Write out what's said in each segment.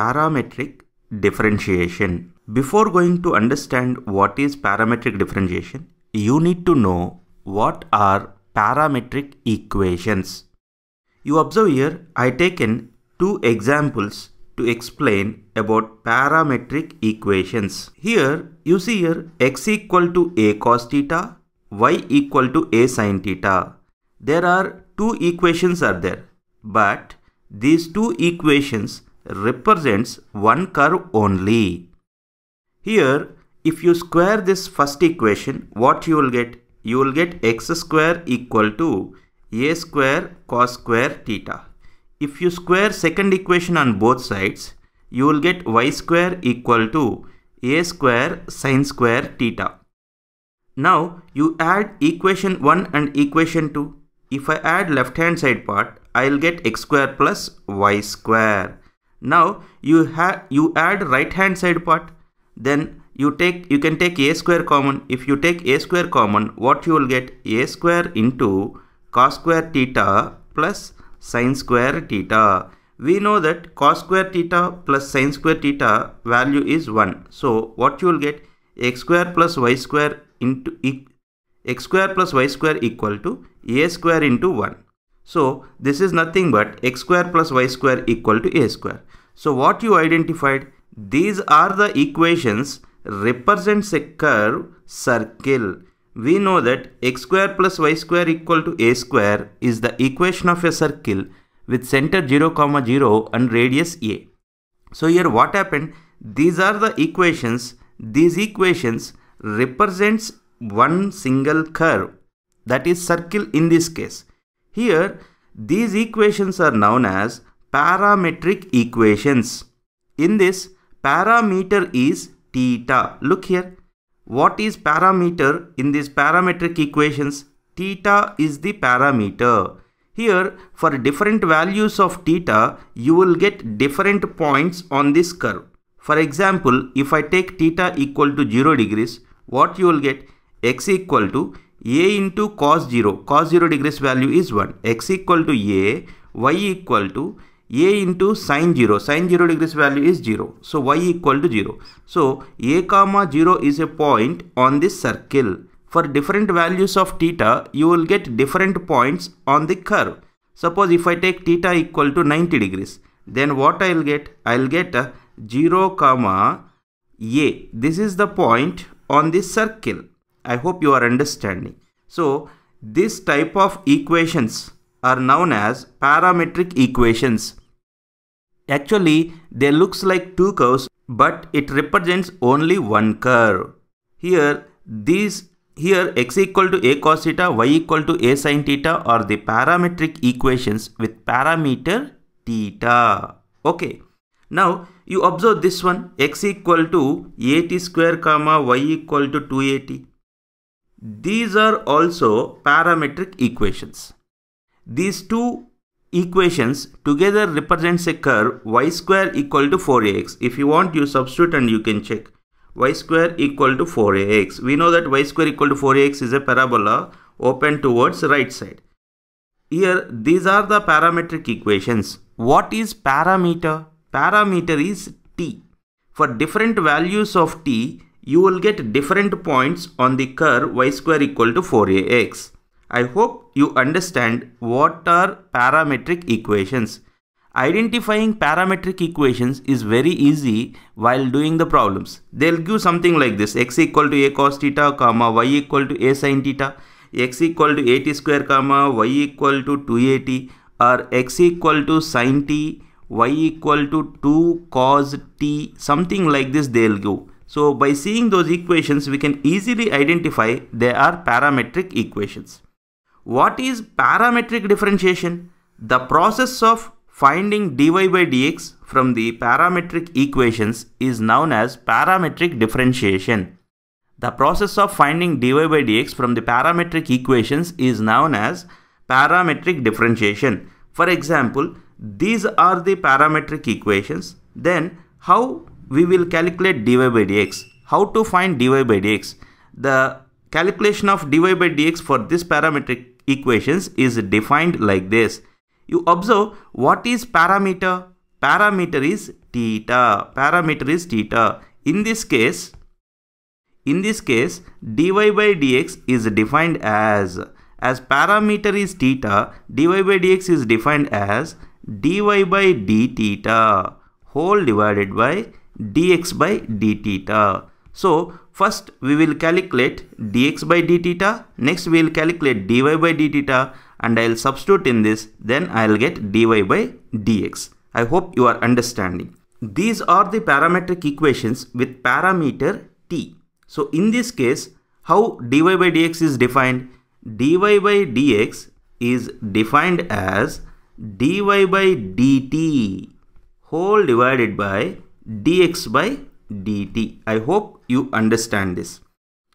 parametric differentiation. Before going to understand what is parametric differentiation, you need to know what are parametric equations. You observe here, I taken two examples to explain about parametric equations. Here, you see here x equal to a cos theta, y equal to a sin theta. There are two equations are there, but these two equations represents one curve only. Here, if you square this first equation, what you will get? You will get x square equal to a square cos square theta. If you square second equation on both sides, you will get y square equal to a square sine square theta. Now you add equation 1 and equation 2. If I add left hand side part, I will get x square plus y square. Now you have you add right hand side part then you take you can take a square common if you take a square common what you will get a square into cos square theta plus sine square theta we know that cos square theta plus sine square theta value is 1 so what you will get x square plus y square into e, x square plus y square equal to a square into 1 so this is nothing but x square plus y square equal to a square so what you identified, these are the equations represents a curve circle. We know that x square plus y square equal to a square is the equation of a circle with center 0, comma 0 and radius a. So here what happened? These are the equations. These equations represents one single curve that is circle in this case. Here these equations are known as parametric equations. In this, parameter is theta. Look here. What is parameter in these parametric equations? Theta is the parameter. Here, for different values of theta, you will get different points on this curve. For example, if I take theta equal to 0 degrees, what you will get? x equal to a into cos 0. Cos 0 degrees value is 1. x equal to a, y equal to a into sine 0 sine 0 degrees value is 0 so y equal to 0 so a comma 0 is a point on this circle for different values of theta you will get different points on the curve suppose if i take theta equal to 90 degrees then what i'll get i'll get a 0 comma a this is the point on this circle i hope you are understanding so this type of equations are known as parametric equations. Actually, they looks like two curves but it represents only one curve. Here, these here x equal to a cos theta, y equal to a sin theta are the parametric equations with parameter theta. Okay. Now, you observe this one x equal to 80 square comma y equal to 280. These are also parametric equations. These two equations together represents a curve y square equal to 4ax. If you want you substitute and you can check y square equal to 4ax. We know that y square equal to 4ax is a parabola open towards right side. Here these are the parametric equations. What is parameter? Parameter is t. For different values of t, you will get different points on the curve y square equal to 4ax. I hope you understand what are parametric equations. Identifying parametric equations is very easy while doing the problems. They'll give something like this x equal to a cos theta comma y equal to a sin theta x equal to 80 square comma y equal to 280 or x equal to sin t y equal to 2 cos t something like this they'll give. So by seeing those equations we can easily identify they are parametric equations. What is parametric differentiation? The process of finding dy by dx from the parametric equations is known as parametric differentiation. The process of finding dy by dx from the parametric equations is known as parametric differentiation. For example, these are the parametric equations. Then how we will calculate dy by dx? How to find dy by dx? The Calculation of dy by dx for this parametric equations is defined like this. You observe what is parameter? Parameter is theta. Parameter is theta. In this case, in this case, dy by dx is defined as as parameter is theta, dy by dx is defined as dy by d theta whole divided by dx by d theta. So first we will calculate dx by d theta, next we will calculate dy by d theta and I will substitute in this then I will get dy by dx. I hope you are understanding. These are the parametric equations with parameter t. So in this case how dy by dx is defined? dy by dx is defined as dy by dt whole divided by dx by dt. I hope you understand this.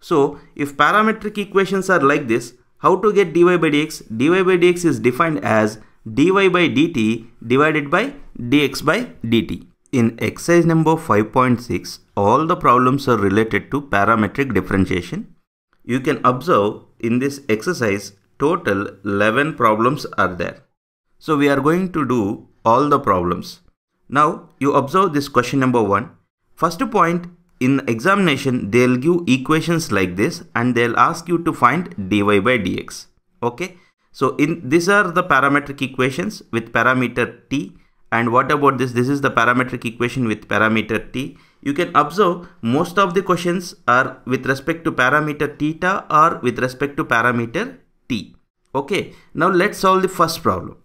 So if parametric equations are like this, how to get dy by dx? dy by dx is defined as dy by dt divided by dx by dt. In exercise number 5.6, all the problems are related to parametric differentiation. You can observe in this exercise total 11 problems are there. So we are going to do all the problems. Now you observe this question number 1. First point, in examination, they'll give equations like this and they'll ask you to find dy by dx. Okay. So in these are the parametric equations with parameter t and what about this? This is the parametric equation with parameter t. You can observe most of the questions are with respect to parameter theta or with respect to parameter t. Okay. Now let's solve the first problem.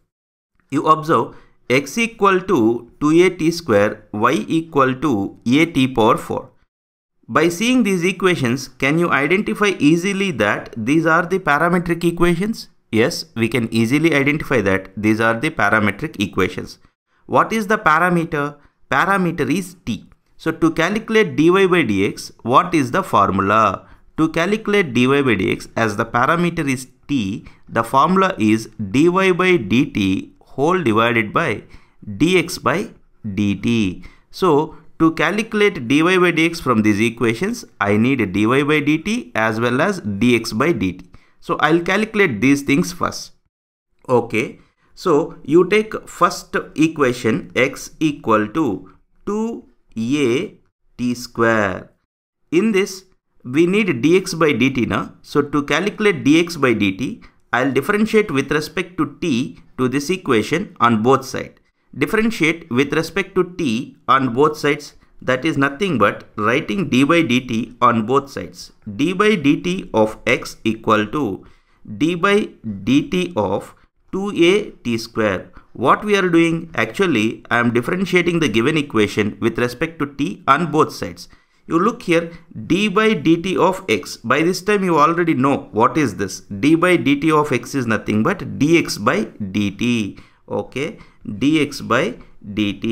You observe x equal to 2at square, y equal to at power 4. By seeing these equations, can you identify easily that these are the parametric equations? Yes, we can easily identify that these are the parametric equations. What is the parameter? Parameter is t. So to calculate dy by dx, what is the formula? To calculate dy by dx as the parameter is t, the formula is dy by dt whole divided by dx by dt. So to calculate dy by dx from these equations, I need dy by dt as well as dx by dt. So I'll calculate these things first. Okay. So you take first equation x equal to 2a t square. In this, we need dx by dt now. So to calculate dx by dt, I'll differentiate with respect to t to this equation on both sides. Differentiate with respect to t on both sides that is nothing but writing d by dt on both sides. d by dt of x equal to d by dt of 2a t square. What we are doing actually I am differentiating the given equation with respect to t on both sides you look here d by dt of x by this time you already know what is this d by dt of x is nothing but dx by dt okay dx by dt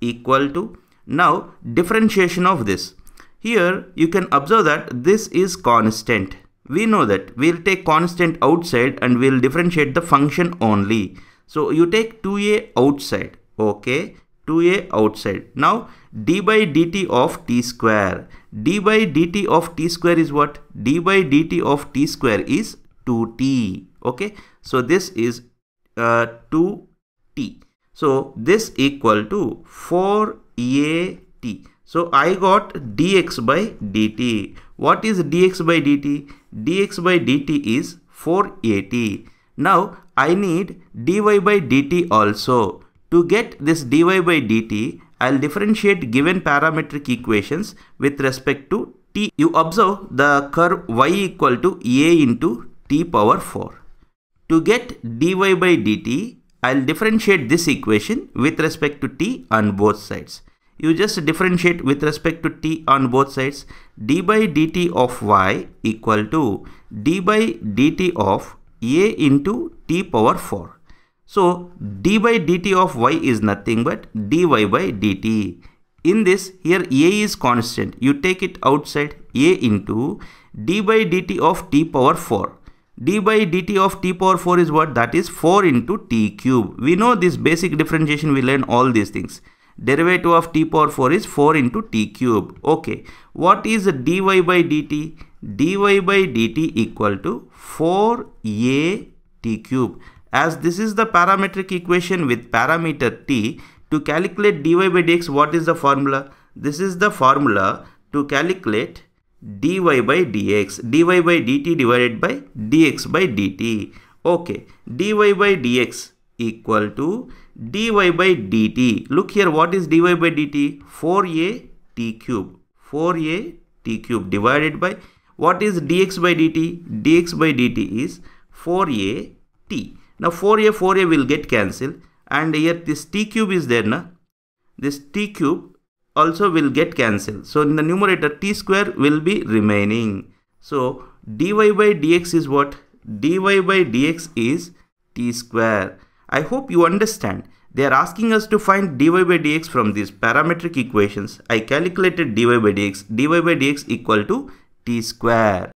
equal to now differentiation of this here you can observe that this is constant we know that we'll take constant outside and we'll differentiate the function only so you take 2a outside okay 2a outside. Now d by dt of t square. d by dt of t square is what? d by dt of t square is 2t. Okay. So this is uh, 2t. So this equal to 4at. So I got dx by dt. What is dx by dt? dx by dt is 4at. Now I need dy by dt also. To get this dy by dt, I'll differentiate given parametric equations with respect to t. You observe the curve y equal to a into t power 4. To get dy by dt, I'll differentiate this equation with respect to t on both sides. You just differentiate with respect to t on both sides. d by dt of y equal to d by dt of a into t power 4. So d by dt of y is nothing but dy by dt. In this, here a is constant. You take it outside a into d by dt of t power 4 d by dt of t power 4 is what that is 4 into t cube we know this basic differentiation we learn all these things derivative of t power 4 is 4 into t cube okay what is dy by dt dy by dt equal to 4a t cube as this is the parametric equation with parameter t, to calculate dy by dx, what is the formula? This is the formula to calculate dy by dx, dy by dt divided by dx by dt. Okay, dy by dx equal to dy by dt. Look here, what is dy by dt? 4a t cube, 4a t cube divided by what is dx by dt? dx by dt is 4a t. Now 4a, 4a will get cancelled and here this t cube is there. Na? This t cube also will get cancelled. So in the numerator t square will be remaining. So dy by dx is what? dy by dx is t square. I hope you understand. They are asking us to find dy by dx from these parametric equations. I calculated dy by dx. dy by dx equal to t square.